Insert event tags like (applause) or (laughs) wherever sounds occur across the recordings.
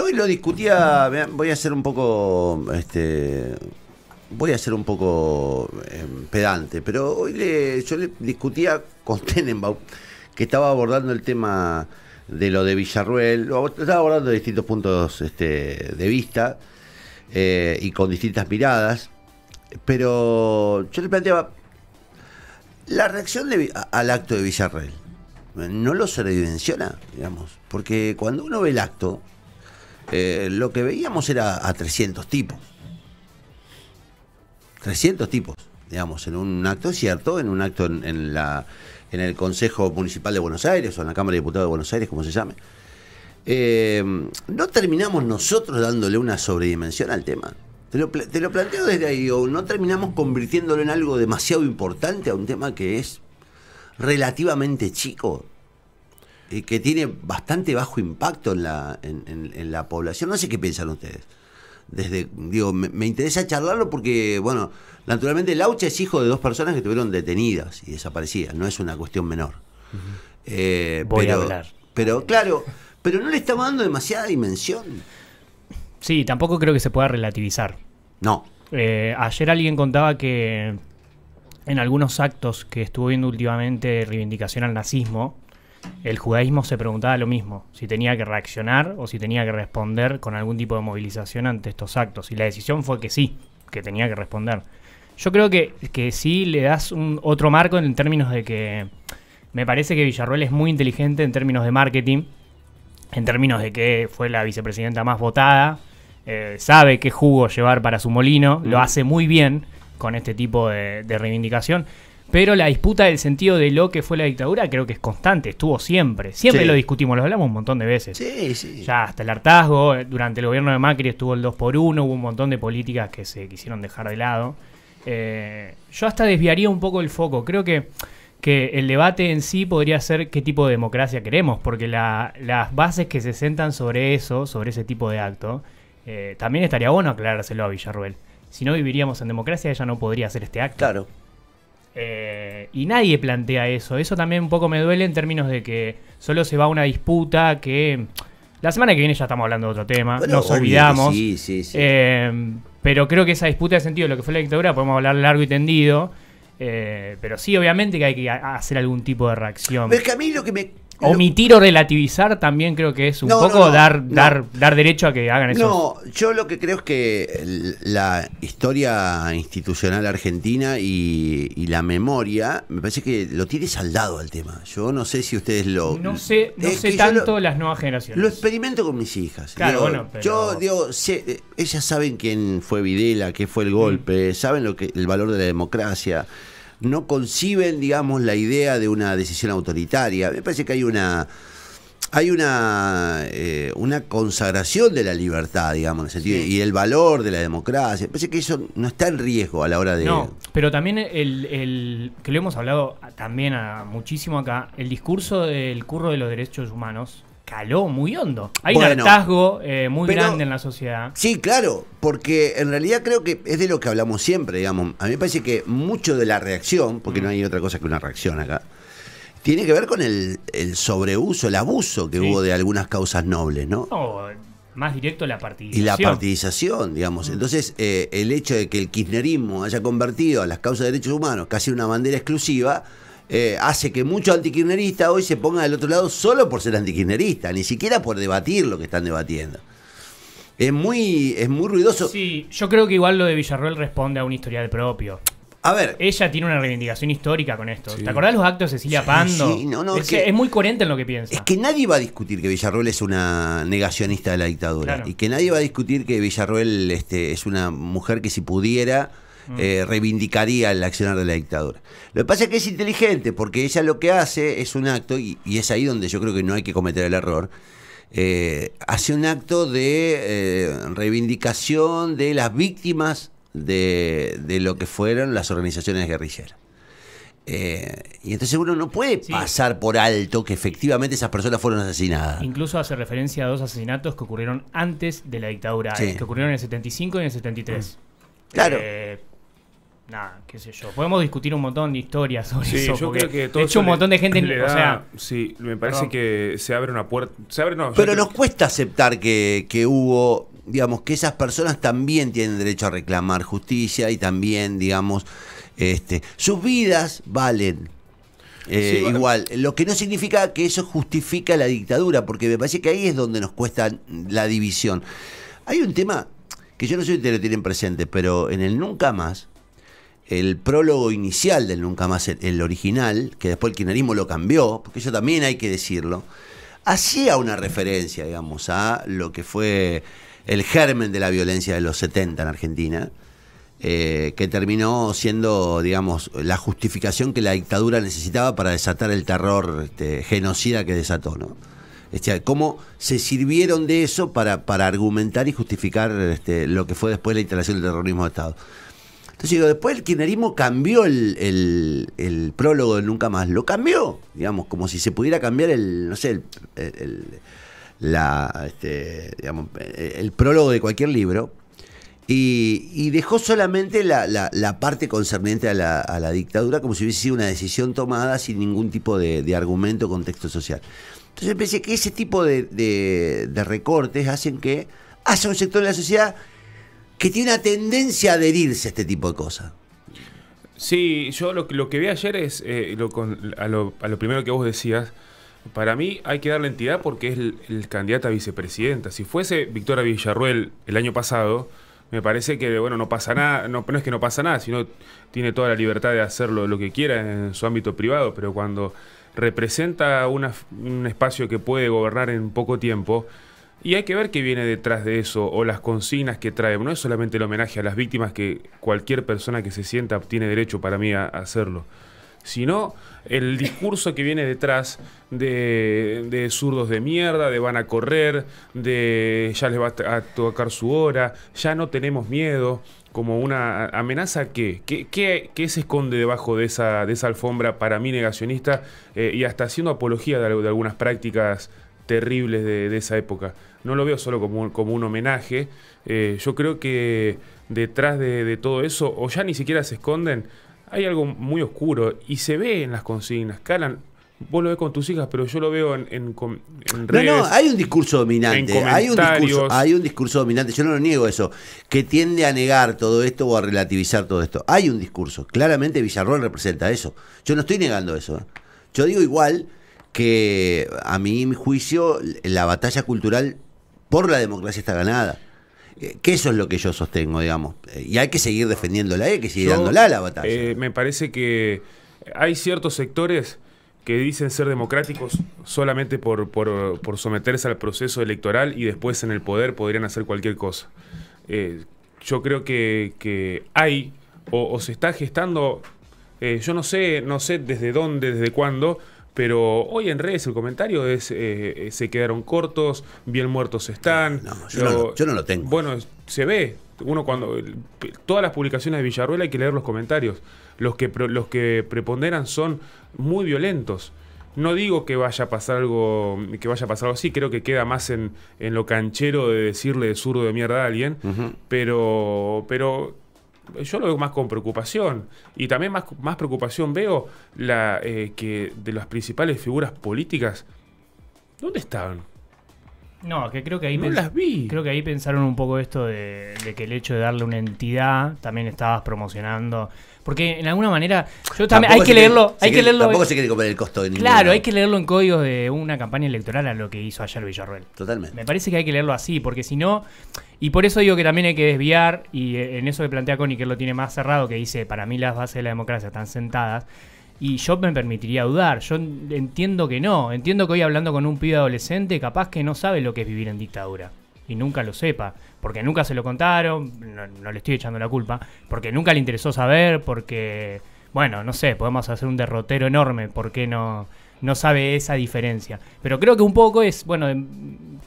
hoy lo discutía, voy a ser un poco, este, voy a ser un poco em, pedante, pero hoy yo le discutía con (laughs) Tenenbaum, que estaba abordando el tema de lo de Villarruel, estaba abordando distintos puntos este, de vista eh, y con distintas miradas, pero yo le planteaba la reacción al acto de villarreal No lo redimensiona, digamos, porque cuando uno ve el acto, eh, lo que veíamos era a 300 tipos. 300 tipos, digamos, en un acto cierto, en un acto en, la, en el Consejo Municipal de Buenos Aires o en la Cámara de Diputados de Buenos Aires, como se llame. Eh, no terminamos nosotros dándole una sobredimensión al tema. Te lo, te lo, planteo desde ahí, o no terminamos convirtiéndolo en algo demasiado importante a un tema que es relativamente chico eh, que tiene bastante bajo impacto en la, población. No sé qué piensan ustedes. Desde, digo, me, interesa charlarlo porque, bueno, naturalmente Laucha es hijo de dos personas que estuvieron detenidas y desaparecidas, no es una cuestión menor. Eh, Voy a hablar. Pero, claro, pero no le estamos dando demasiada dimensión. Sí, tampoco creo que se pueda relativizar. No. Eh, ayer alguien contaba que en algunos actos que estuvo viendo últimamente reivindicación al nazismo, el judaísmo se preguntaba lo mismo, si tenía que reaccionar o si tenía que responder con algún tipo de movilización ante estos actos. Y la decisión fue que sí, que tenía que responder. Yo creo que, sí le das un otro marco en términos de que me parece que Villarruel es muy inteligente en términos de marketing, en términos de que fue la vicepresidenta más votada, eh, sabe qué jugo llevar para su molino, lo mm. hace muy bien con este tipo de reivindicación. Pero la disputa del sentido de lo que fue la dictadura creo que es constante, estuvo siempre. Siempre lo discutimos, lo hablamos un montón de veces. Sí, sí. Ya hasta el hartazgo, eh, durante el gobierno de Macri estuvo el 2 por 1 hubo un montón de políticas que se quisieron dejar de lado. Eh, yo hasta desviaría un poco el foco. Creo que, que el debate en sí podría ser qué tipo de democracia queremos, porque las bases que se sentan sobre eso, sobre ese tipo de acto, eh, también estaría bueno aclarárselo a Villarruel. Si no viviríamos en democracia, ella no podría hacer este acto. Claro. Eh, y nadie plantea eso. Eso también un poco me duele en términos de que solo se va a una disputa que... La semana que viene ya estamos hablando de otro tema, nos olvidamos. Sí, sí, sí. Eh, pero creo que esa disputa de sentido de lo que fue la dictadura podemos hablar largo y tendido. Eh, pero sí, obviamente que hay que hacer algún tipo de reacción. es mí lo que me Omitir o relativizar también creo que es un poco dar, dar, dar derecho a que hagan eso. No, yo lo que creo es que la historia institucional argentina y, la memoria, me parece que lo tiene saldado al tema. Yo no sé si ustedes lo... No sé, no sé tanto las nuevas generaciones. Lo experimento con mis hijas. Claro, Yo digo, eh, ellas saben quién fue Videla, qué fue el golpe, saben lo que el valor de la democracia no conciben, digamos, la idea de una decisión autoritaria. Me parece que hay una hay una, eh, una consagración de la libertad, digamos, y el valor de la democracia. Me parece que eso no está en riesgo a la hora de. No, pero también el, el que lo hemos hablado también a, muchísimo acá, el discurso del curro de los derechos humanos caló muy hondo. Hay un hartazgo eh, muy grande en la sociedad. Sí, claro, porque en realidad creo que es de lo que hablamos siempre, digamos. A mí me parece que mucho de la reacción, porque no hay otra cosa que una reacción acá, tiene que ver con el, sobreuso, el abuso que hubo de algunas causas nobles, ¿no? más directo la partidización. Y la partidización, digamos. Mm. Entonces, eh, el hecho de que el kirchnerismo haya convertido a las causas de derechos humanos casi una bandera exclusiva, eh, hace que muchos antikirchneristas hoy se pongan del otro lado solo por ser antikirchneristas, ni siquiera por debatir lo que están debatiendo. Es muy, es muy ruidoso. Sí, yo creo que igual lo de Villarroel responde a una historia de propio. A ver. Ella tiene una reivindicación histórica con esto. ¿Te acordás los actos de Cecilia Pando? es, que, es, muy coherente en lo que piensa. Es que nadie va a discutir que Villarroel es una negacionista de la dictadura. Y que nadie va a discutir que Villarroel este, es una mujer que si pudiera Mm. Eh, reivindicaría el accionar de la dictadura. Lo que pasa es que es inteligente, porque ella lo que hace es un acto, y, es ahí donde yo creo que no hay que cometer el error, eh, hace un acto de eh, reivindicación de las víctimas de, lo que fueron las organizaciones guerrilleras. y entonces uno no puede pasar por alto que efectivamente esas personas fueron asesinadas. Incluso hace referencia a dos asesinatos que ocurrieron antes de la dictadura, que ocurrieron en el 75 y en el 73. Claro nada, qué sé yo. Podemos discutir un montón de historias sobre que de hecho, un montón de gente. (laughs) o sea, sí, me parece que se abre una puerta. Se abre, no, Pero nos cuesta aceptar que, hubo, digamos, que esas personas también tienen derecho a reclamar justicia y también, digamos, este, sus vidas valen. Eh, igual, lo que no significa que eso justifica la dictadura, porque me parece que ahí es donde nos cuesta la división. Hay un tema que yo no sé si ustedes lo tienen presente, pero en el Nunca Más, el prólogo inicial del Nunca Más, el, original, que después el kirchnerismo lo cambió, porque eso también hay que decirlo, hacía una referencia, digamos, a lo que fue el germen de la violencia de los 70 en Argentina, eh, que terminó siendo, digamos, la justificación que la dictadura necesitaba para desatar el terror este, genocida que desató, Este, cómo se sirvieron de eso para, para argumentar y justificar este, lo que fue después la instalación del terrorismo de Estado. Entonces digo, después el kirchnerismo cambió el, prólogo de Nunca Más, lo cambió, digamos, como si se pudiera cambiar el, no sé, el, el este, prólogo de cualquier libro. Y, dejó solamente la, parte concerniente a la, dictadura como si hubiese sido una decisión tomada sin ningún tipo de, argumento o contexto social. Entonces pensé que ese tipo de, de recortes hacen que hace un sector de la sociedad que tiene una tendencia a adherirse a este tipo de cosas. Sí, yo lo, que vi ayer es, eh, lo, a, lo, primero que vos decías, para mí hay que darle entidad porque es el, candidato a vicepresidenta. Si fuese Victoria Villarruel el año pasado, me parece que bueno no pasa nada no, es que no pasa nada sino tiene toda la libertad de hacer lo que quiera en su ámbito privado pero cuando representa una, un espacio que puede gobernar en poco tiempo y hay que ver qué viene detrás de eso o las consignas que trae. No es solamente el homenaje a las víctimas que cualquier persona que se sienta tiene derecho para mí a hacerlo, sino el discurso que viene detrás de, de zurdos de mierda, de van a correr, de ya les va a tocar su hora, ya no tenemos miedo, como una amenaza que, ¿Qué, se esconde debajo de esa, de esa alfombra para mí negacionista eh, y hasta haciendo apología de algunas prácticas terribles de, esa época. No lo veo solo como, un homenaje. Eh, yo creo que detrás de, todo eso, o ya ni siquiera se esconden, hay algo muy oscuro y se ve en las consignas, calan. Vos lo ves con tus hijas, pero yo lo veo en, redes. No, no, hay un discurso dominante. Hay un discurso, hay un discurso dominante, yo no lo niego eso, que tiende a negar todo esto o a relativizar todo esto. Hay un discurso. Claramente Villarroel representa eso. Yo no estoy negando eso. ¿eh? Yo digo igual que a mi juicio la batalla cultural por la democracia está ganada. Eh, que eso es lo que yo sostengo, digamos. Eh, y hay que seguir defendiéndola, hay que seguir dándola dándola la batalla. Eh, me parece que hay ciertos sectores que dicen ser democráticos solamente por, por, someterse al proceso electoral y después en el poder podrían hacer cualquier cosa. yo creo que, que hay o, se está gestando, yo no sé, no sé desde dónde, desde cuándo, pero hoy en redes el comentario es eh, eh, se quedaron cortos, bien muertos están. No, yo, no, lo tengo. Bueno, se ve, uno cuando todas las publicaciones de Villarruel hay que leer los comentarios. Los que los que preponderan son muy violentos. No digo que vaya a pasar algo que vaya a pasar así, creo que queda más en, lo canchero de decirle zurdo de mierda a alguien, pero pero yo lo veo más con preocupación y también más, preocupación veo la, eh, que de las principales figuras políticas, ¿dónde estaban? No, que creo que ahí. Creo que ahí pensaron un poco esto de, que el hecho de darle una entidad también estabas promocionando. Porque en alguna manera. Yo también. Hay que leerlo. hay que leerlo. Tampoco se quiere comer el costo de Claro, hay que leerlo en códigos de una campaña electoral a lo que hizo ayer Villarreal Totalmente. Me parece que hay que leerlo así, porque si no. Y por eso digo que también hay que desviar, y eh, en eso que plantea Connie, que lo tiene más cerrado, que dice: para mí las bases de la democracia están sentadas. Y yo me permitiría dudar, yo entiendo que no, entiendo que hoy hablando con un pibe adolescente capaz que no sabe lo que es vivir en dictadura y nunca lo sepa, porque nunca se lo contaron, no, le estoy echando la culpa, porque nunca le interesó saber, porque, bueno, no sé, podemos hacer un derrotero enorme, porque no, no sabe esa diferencia. Pero creo que un poco es, bueno, em,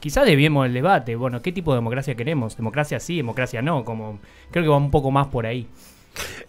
quizás debíamos el debate, bueno, ¿qué tipo de democracia queremos? ¿Democracia sí, democracia no? Como, creo que va un poco más por ahí.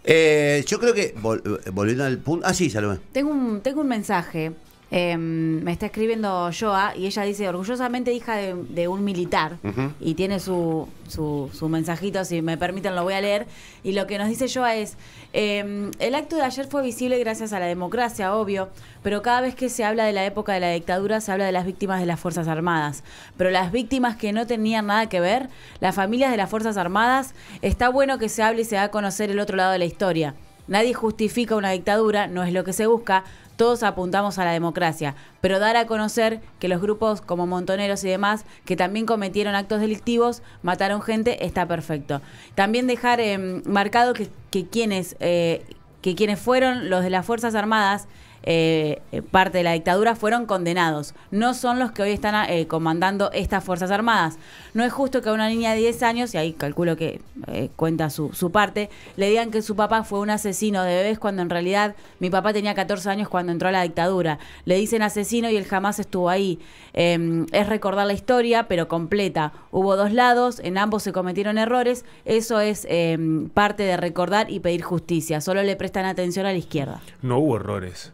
Eh, yo creo que, eh, volviendo al punto. Ah, sí, Tengo un, tengo un mensaje Em, me está escribiendo Joa y ella dice, orgullosamente hija de, un militar, y tiene su, su, mensajito, si me permiten lo voy a leer, y lo que nos dice Joa es, em, el acto de ayer fue visible gracias a la democracia, obvio, pero cada vez que se habla de la época de la dictadura se habla de las víctimas de las Fuerzas Armadas, pero las víctimas que no tenían nada que ver, las familias de las Fuerzas Armadas, está bueno que se hable y se haga conocer el otro lado de la historia. Nadie justifica una dictadura, no es lo que se busca, todos apuntamos a la democracia, pero dar a conocer que los grupos como Montoneros y demás, que también cometieron actos delictivos, mataron gente, está perfecto. También dejar em, marcado que, quienes, eh, que quienes fueron los de las Fuerzas Armadas eh, parte de la dictadura fueron condenados. No son los que hoy están eh, comandando estas Fuerzas Armadas. No es justo que a una niña de 10 años, y ahí calculo que eh, cuenta su, su parte, le digan que su papá fue un asesino de bebés cuando en realidad mi papá tenía 14 años cuando entró a la dictadura. Le dicen asesino y él jamás estuvo ahí. Em, es recordar la historia, pero completa. Hubo dos lados, en ambos se cometieron errores. Eso es em, parte de recordar y pedir justicia. Solo le prestan atención a la izquierda. No hubo errores.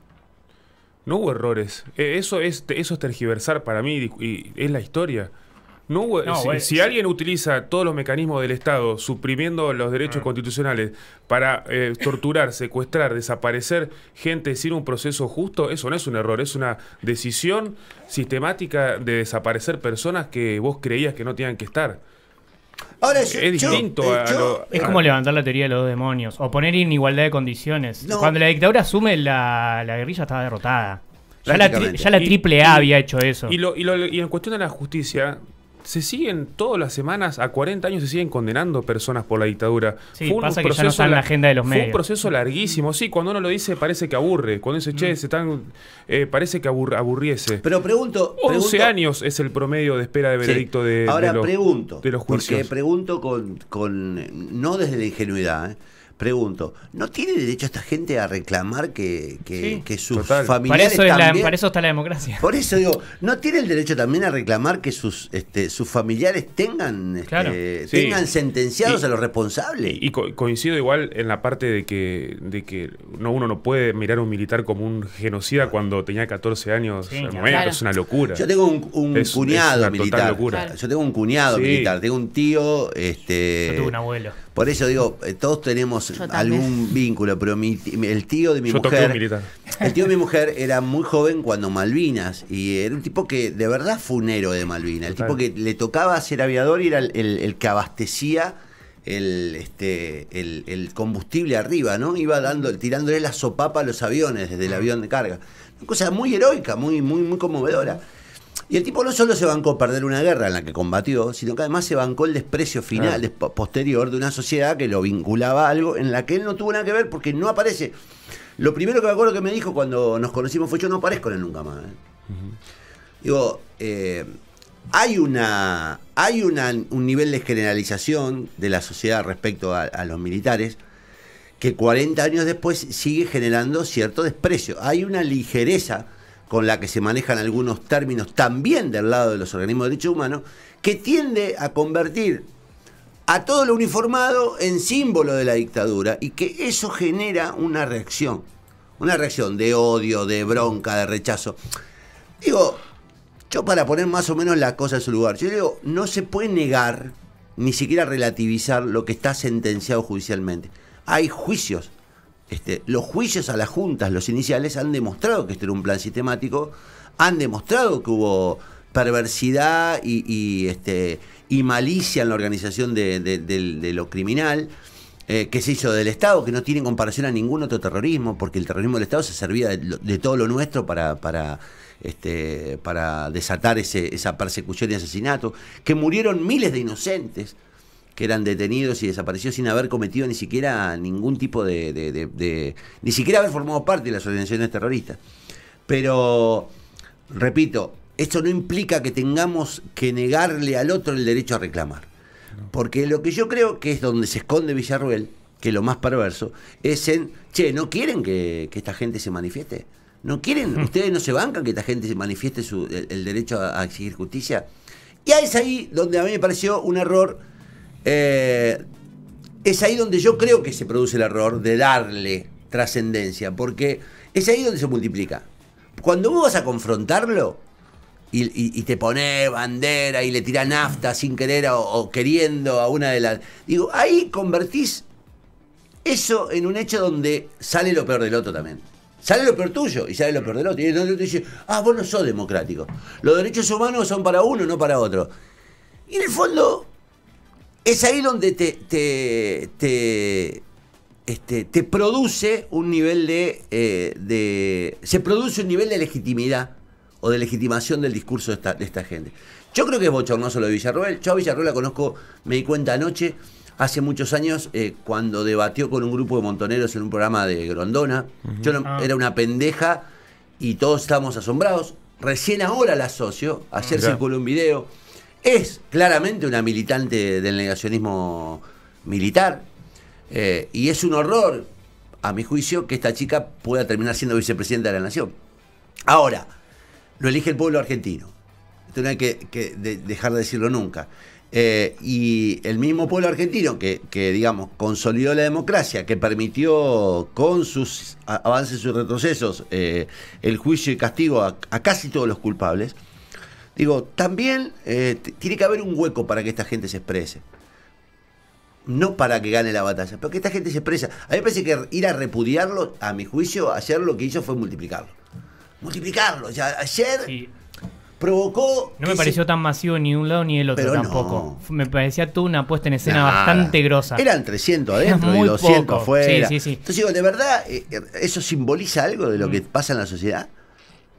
No hubo errores. Eh, eso es, eso es tergiversar para mí y es la historia. No, si, alguien utiliza todos los mecanismos del Estado suprimiendo los derechos ah. constitucionales para eh, torturar, (laughs) secuestrar, desaparecer gente sin un proceso justo, eso no es un error, es una decisión sistemática de desaparecer personas que vos creías que no tenían que estar. Ahora, es distinto eh, Es como levantar la teoría de los demonios o poner en igualdad de condiciones. Cuando la dictadura asume, la, guerrilla estaba derrotada. Ya la, triple A había hecho eso. Y, y en cuestión de la justicia, se siguen todas las semanas, a 40 años se siguen condenando personas por la dictadura. Sí, pasa proceso, que no la agenda de los medios. Fue un proceso larguísimo, sí, cuando uno lo dice parece que aburre, cuando dice, che, mm. se están eh, parece que aburriese. Pero pregunto... 11 años es el promedio de espera de veredicto de, Ahora los, pregunto, Porque pregunto con, con, no desde la ingenuidad, ¿eh? Pregunto, ¿no tiene derecho esta gente a reclamar que, sus familiares para eso, también, la, eso está la democracia. Por eso digo, ¿no tiene el derecho también a reclamar que sus este, sus familiares tengan este, tengan sentenciados a los responsables? Y, coincido igual en la parte de que de que no uno no puede mirar a un militar como un genocida cuando tenía 14 años, es una locura. Yo tengo un, cuñado militar. Yo tengo un cuñado militar, tengo un tío este Yo tuve un abuelo por eso digo, eh, todos tenemos algún vínculo, pero mi, el tío de mi mujer. El tío de mi mujer era muy joven cuando Malvinas, y era un tipo que de verdad fue un héroe de Malvinas. El tipo que le tocaba ser aviador y era el, que abastecía el, este, combustible arriba, ¿no? Iba dando, tirándole la sopapa a los aviones desde el avión de carga. cosa muy heroica, muy, muy, muy conmovedora. Y el tipo no solo se bancó perder una guerra en la que combatió, sino que además se bancó el desprecio final, posterior, de una sociedad que lo vinculaba a algo en la que él no tuvo nada que ver porque no aparece. Lo primero que me acuerdo que me dijo cuando nos conocimos fue yo no aparezco en él nunca más. ¿eh? Digo, eh, hay una hay un nivel de generalización de la sociedad respecto a, a los militares que 40 años después sigue generando cierto desprecio. Hay una ligereza con la que se manejan algunos términos también del lado de los organismos de derechos humanos, que tiende a convertir a todo lo uniformado en símbolo de la dictadura y que eso genera una reacción, una reacción de odio, de bronca, de rechazo. Digo, yo para poner más o menos la cosa en su lugar, yo digo, no se puede negar, ni siquiera relativizar lo que está sentenciado judicialmente. Hay juicios, este, los juicios a las juntas, los iniciales, han demostrado que este era un plan sistemático, han demostrado que hubo perversidad y, este, malicia en la organización de, lo criminal. Eh, que se hizo del Estado, que no tiene comparación a ningún otro terrorismo, porque el terrorismo del Estado se servía de, todo lo nuestro para, para este, desatar esa persecución y asesinato, que murieron miles de inocentes, que eran detenidos y desapareció sin haber cometido ni siquiera ningún tipo de, ni siquiera haber formado parte de las organizaciones terroristas. Pero, repito, esto no implica que tengamos que negarle al otro el derecho a reclamar. Porque lo que yo creo que es donde se esconde Villarruel, que lo más perverso, es en, che, ¿no quieren que, esta gente se manifieste? ¿No quieren? (laughs) ¿Ustedes no se bancan que esta gente se manifieste el, derecho a, exigir justicia? Y ahí es ahí donde a mí me pareció un error eh, es ahí donde yo creo que se produce el error de darle trascendencia, porque es ahí donde se multiplica. Cuando vos vas a confrontarlo y, te pone bandera y le tira nafta sin querer o, queriendo a una de las... Digo, ahí convertís eso en un hecho donde sale lo peor del otro también. Sale lo peor tuyo y sale lo peor del otro. Y el otro te dice, ah, vos no sos democrático. Los derechos humanos son para uno, no para otro. Y en el fondo, es ahí donde te, te, este, produce un nivel de, eh, de, Se produce un nivel de legitimidad o de legitimación del discurso de esta, gente. Yo creo que es bochornoso lo de Villarroel. Yo a Villarroel la conozco, me di cuenta anoche, hace muchos años, eh, cuando debatió con un grupo de montoneros en un programa de Grondona. Yo ah. era una pendeja y todos estábamos asombrados. Recién ahora la asocio. Ayer circuló un video es claramente una militante del negacionismo militar eh, y es un horror, a mi juicio, que esta chica pueda terminar siendo vicepresidenta de la Nación. Ahora, lo elige el pueblo argentino. Esto no hay que, dejar de decirlo nunca. Eh, y el mismo pueblo argentino que, digamos, consolidó la democracia, que permitió con sus avances y retrocesos eh, el juicio y castigo a casi todos los culpables, Digo, también eh, tiene que haber un hueco para que esta gente se exprese. No para que gane la batalla, pero que esta gente se expresa. A mí me parece que ir a repudiarlo, a mi juicio, ayer lo que hizo fue multiplicarlo. Multiplicarlo. ya ayer provocó. No me pareció tan masivo ni un lado ni el otro tampoco. Me parecía toda una puesta en escena bastante grosa. Eran 300 adentro y 200 afuera. Sí, sí, Entonces digo, de verdad, eh, eh, ¿eso simboliza algo de lo mm. que pasa en la sociedad?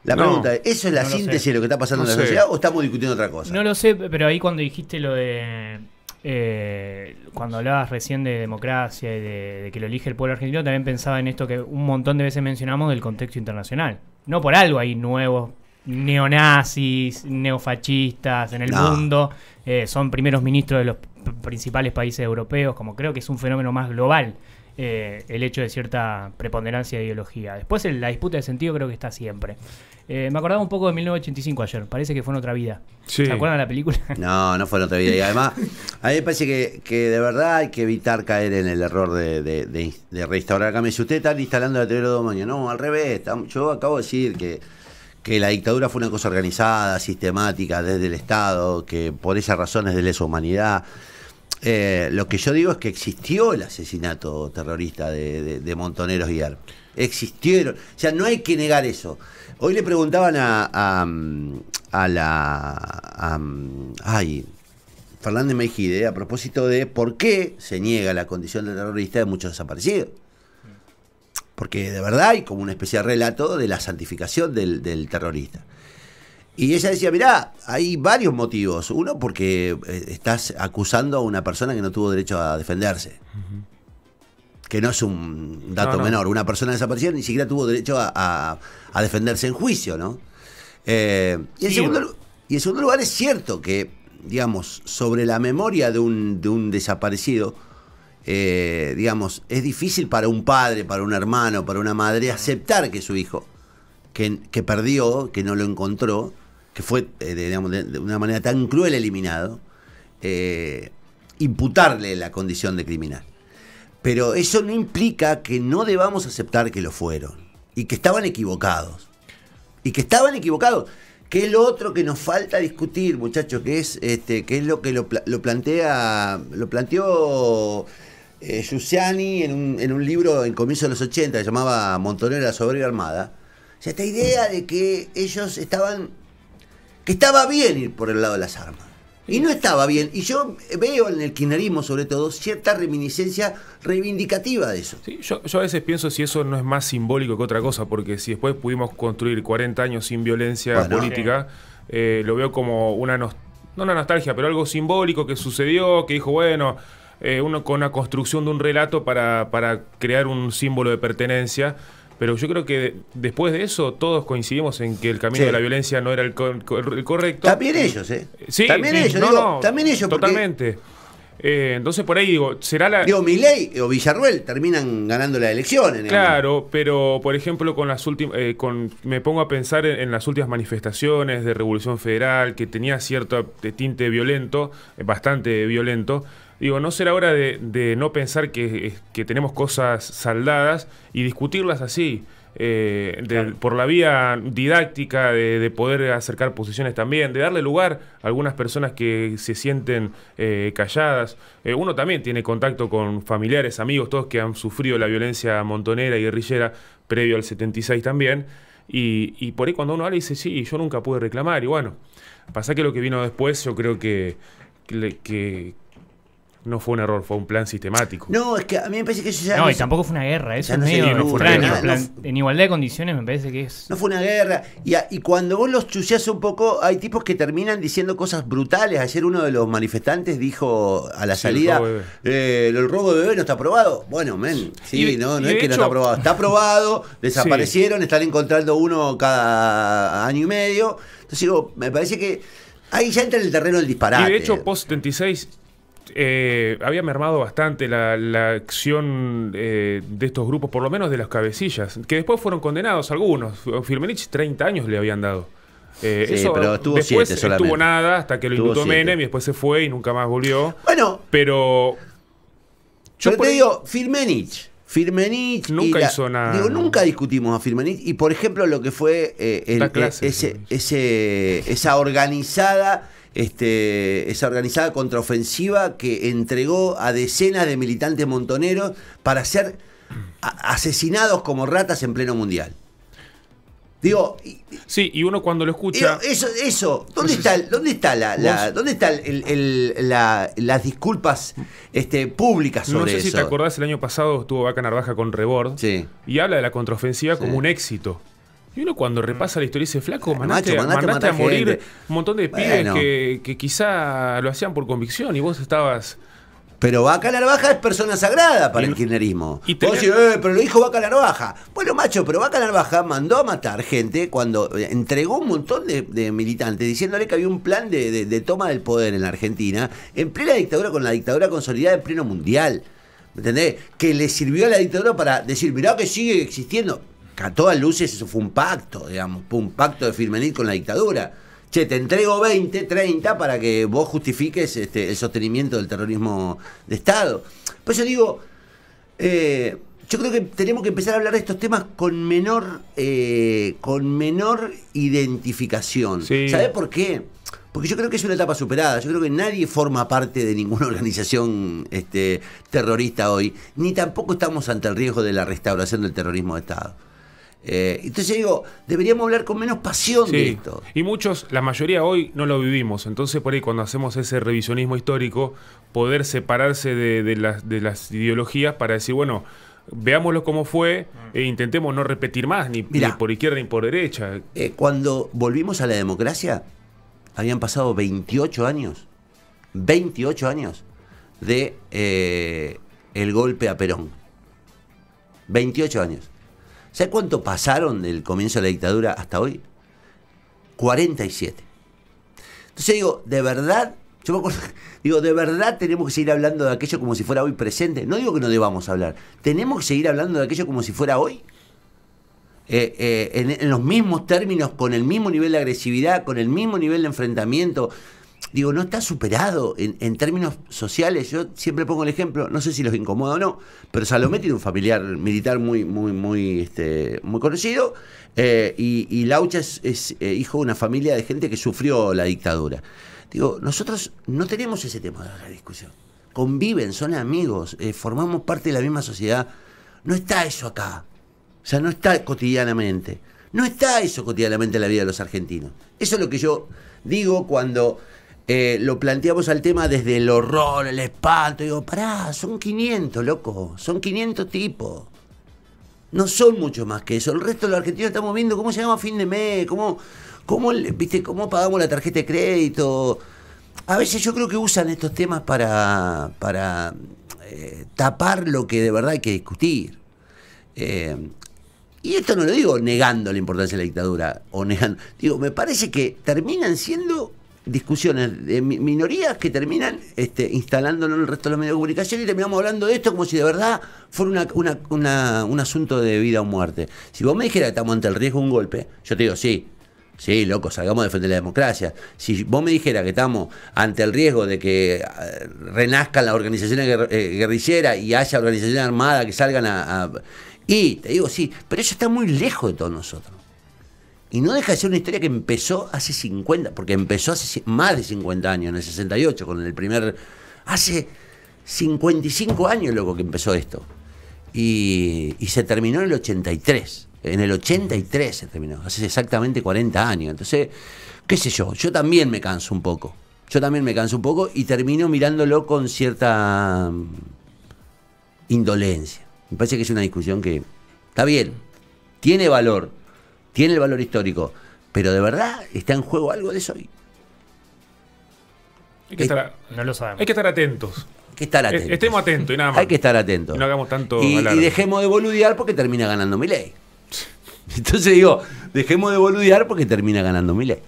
La pregunta es, ¿eso es la síntesis de lo que está pasando en la sociedad o estamos discutiendo otra cosa? No lo sé, pero ahí cuando dijiste lo de... Eh, cuando hablabas recién de democracia y de, que lo elige el pueblo argentino, también pensaba en esto que un montón de veces mencionamos del contexto internacional. No por algo hay nuevos neonazis, neofascistas en el mundo, eh, son primeros ministros de los principales países europeos, como creo que es un fenómeno más global eh, el hecho de cierta preponderancia de ideología. Después la disputa de sentido creo que está siempre. Eh, me acordaba un poco de 1985 ayer, parece que fue en otra vida. ¿Se acuerdan de la película? (laughs) No, no fue en otra vida. Y además, a mí me parece que, de verdad hay que evitar caer en el error de, de, de, de restaurar Si usted está instalando el teoría de dominio, no, al revés. Yo acabo de decir que que la dictadura fue una cosa organizada, sistemática, desde el Estado, que por esas razones de lesa humanidad, eh, lo que yo digo es que existió el asesinato terrorista de, Montoneros y Ar. Existieron. O sea, no hay que negar eso. Hoy le preguntaban a, a, la. A, Fernández Mejide, a propósito de por qué se niega la condición de terrorista de muchos desaparecidos. Porque de verdad hay como una especie de relato de la santificación del, del terrorista. Y ella decía, mirá, hay varios motivos. Uno, porque eh, estás acusando a una persona que no tuvo derecho a defenderse. Que no es un dato menor. Una persona desaparecida ni siquiera tuvo derecho a, defenderse en juicio, ¿no? Eh, y, en segundo, lugar, es cierto que, digamos, sobre la memoria de un, desaparecido, eh, digamos, es difícil para un padre, para un hermano, para una madre aceptar que su hijo, que perdió, que no lo encontró, que fue eh, de, una manera tan cruel eliminado, eh, imputarle la condición de criminal. Pero eso no implica que no debamos aceptar que lo fueron y que estaban equivocados. Y que estaban equivocados. Que es lo otro que nos falta discutir, muchachos, que es este, que es lo que lo, plantea, lo planteó eh, en un, libro en comienzos de los 80 que llamaba Montonero sobre la Armada. esta idea de que ellos estaban que estaba bien ir por el lado de las armas. Y no estaba bien. Y yo veo en el kirchnerismo, sobre todo, cierta reminiscencia reivindicativa de eso. yo, a veces pienso si eso no es más simbólico que otra cosa, porque si después pudimos construir 40 años sin violencia política, eh, lo veo como una, no, una nostalgia, pero algo simbólico que sucedió, que dijo, bueno, eh, uno con la construcción de un relato para, para crear un símbolo de pertenencia. Pero yo creo que después de eso todos coincidimos en que el camino de la violencia no era el, correcto. También ellos, ¿eh? Sí, también ellos, no, también ellos. Totalmente. Eh, entonces por ahí digo, será la... Digo, Miley o Villarruel terminan ganando la elección. claro, pero por ejemplo con las últimas... Eh, con, me pongo a pensar en, las últimas manifestaciones de Revolución Federal, que tenía cierto tinte violento, eh, bastante violento. Digo, ¿no será hora de, no pensar eh, que, tenemos cosas saldadas y discutirlas así? Eh, por la vía didáctica de, poder acercar posiciones también, de darle lugar a algunas personas que se sienten eh, calladas. uno también tiene contacto con familiares, amigos, todos que han sufrido la violencia montonera y guerrillera previo al 76 también. Y, por ahí cuando uno habla dice, sí, yo nunca pude reclamar. Y bueno, pasa que lo que vino después yo creo que, no fue un error, fue un plan sistemático. No, es que a mí me parece que eso ya. No, y tampoco fue una guerra, eso no es. en igualdad de condiciones me parece que es. No fue una guerra. Y, cuando vos los chuseás un poco, hay tipos que terminan diciendo cosas brutales. Ayer uno de los manifestantes dijo a la salida: eh, el robo, de bebé no está aprobado. Bueno, men, sí, no, no es que no está aprobado. Está aprobado, (laughs) desaparecieron, están encontrando uno cada año y medio. Entonces digo, me parece que. Ahí ya entra en el terreno el disparate. Y de hecho, post 76 eh, había mermado bastante la, acción eh, de estos grupos, por lo menos de las cabecillas, que después fueron condenados algunos. Firmenich 30 años le habían dado. Eh, pero estuvo después siete solamente. estuvo nada hasta que lo indultó Menem y después se fue y nunca más volvió. Bueno, pero. Yo te digo, Firmenich. Nunca hizo nada. nunca discutimos a Firmenich. Y por ejemplo, lo que fue esa organizada este, esa organizada contraofensiva que entregó a decenas de militantes montoneros para ser asesinados como ratas en pleno mundial. Digo. Sí, y uno cuando lo escucha. Eso, eso. ¿Dónde está, dónde está la, dónde está las disculpas este, públicas sobre eso? No sé si te acordás, el año pasado estuvo Vaca Narvaja con Rebord. Y habla de la contraofensiva como un éxito. Y uno cuando repasa la historia ese flaco, manaste, Macho, a morir un montón de pibes que, quizá lo hacían por convicción y vos estabas... Pero Vaca Narvaja es persona sagrada para el kirchnerismo. Y eh, pero lo dijo Vaca Narvaja. Bueno, macho, pero Vaca Narvaja mandó a matar gente cuando eh, entregó un montón de, militantes diciéndole que había un plan de, de toma del poder en la Argentina en plena dictadura, con la dictadura consolidada en pleno mundial. ¿Me entendés? Que le sirvió a la dictadura para decir, mirá que sigue existiendo a todas luces eso fue un pacto, digamos, un pacto de firmeniz con la dictadura. Che, te entrego 20, 30 para que vos justifiques este, el sostenimiento del terrorismo de Estado. pues yo digo, eh, yo creo que tenemos que empezar a hablar de estos temas con menor, eh, con menor identificación. ¿Sabés por qué? Porque yo creo que es una etapa superada. Yo creo que nadie forma parte de ninguna (laughs) organización este, terrorista hoy, ni tampoco estamos ante el riesgo de la restauración del terrorismo de Estado. Eh, entonces digo, deberíamos hablar con menos pasión de esto. Y muchos, la mayoría hoy no lo vivimos. Entonces, por ahí, cuando hacemos ese revisionismo histórico, poder separarse de, las, ideologías para decir, bueno, veámoslo como fue mm. e intentemos no repetir más, ni, por izquierda ni por derecha. Eh, cuando volvimos a la democracia, habían pasado 28 años, 28 años de eh, el golpe a Perón. 28 años. ¿Sabes cuánto pasaron del comienzo de la dictadura hasta hoy? 47. Entonces digo, de verdad, yo (laughs) digo, de verdad tenemos que seguir hablando de aquello como si fuera hoy presente. No digo que no debamos hablar, tenemos que seguir hablando de aquello como si fuera hoy. Eh, eh, en los mismos términos, con el mismo nivel de agresividad, con el mismo nivel de enfrentamiento digo, no está superado en, términos sociales. Yo siempre pongo el ejemplo, no sé si los incomoda o no, pero Salomé tiene un familiar militar muy, muy, muy, este, muy conocido, eh, y, Laucha es, eh, hijo de una familia de gente que sufrió la dictadura. Digo, nosotros no tenemos ese tema de la discusión. Conviven, son amigos, eh, formamos parte de la misma sociedad. No está eso acá. O sea, no está cotidianamente. No está eso cotidianamente en la vida de los argentinos. Eso es lo que yo digo cuando eh, lo planteamos al tema desde el horror, el espanto. Digo, pará, son 500, loco. Son 500 tipos. No son mucho más que eso. El resto de los argentinos estamos viendo cómo llegamos a fin de mes, cómo, cómo, ¿viste? cómo pagamos la tarjeta de crédito. A veces yo creo que usan estos temas para, para eh, tapar lo que de verdad hay que discutir. Eh, y esto no lo digo negando la importancia de la dictadura o negando. Digo, me parece que terminan siendo discusiones de minorías que terminan este, instalándolo en el resto de los medios de comunicación y terminamos hablando de esto como si de verdad fuera un asunto de vida o muerte. Si vos me dijeras que estamos ante el riesgo de un golpe, yo te digo, sí, sí, loco, salgamos a defender la democracia. Si vos me dijeras que estamos ante el riesgo de que eh, renazcan las organizaciones eh, guerrilleras y haya organizaciones armadas que salgan a... Y te digo, sí, pero eso está muy lejos de todos nosotros. Y no deja de ser una historia que empezó hace 50, porque empezó hace más de 50 años, en el 68, con el primer... Hace 55 años, luego que empezó esto. Y, y se terminó en el 83. En el 83 se terminó, hace exactamente 40 años. Entonces, qué sé yo, yo también me canso un poco. Yo también me canso un poco y termino mirándolo con cierta mm, indolencia. Me parece que es una discusión que está bien, tiene valor, tiene el valor histórico, pero de verdad está en juego algo de eso Hay que estar, no lo sabemos. Hay que estar atentos. Hay que estar atentos. Estemos atentos y nada más. Hay que estar atentos. no hagamos tanto. Y, y dejemos de boludear porque termina ganando mi ley. (laughs) Entonces digo, dejemos de boludear porque termina ganando mi ley.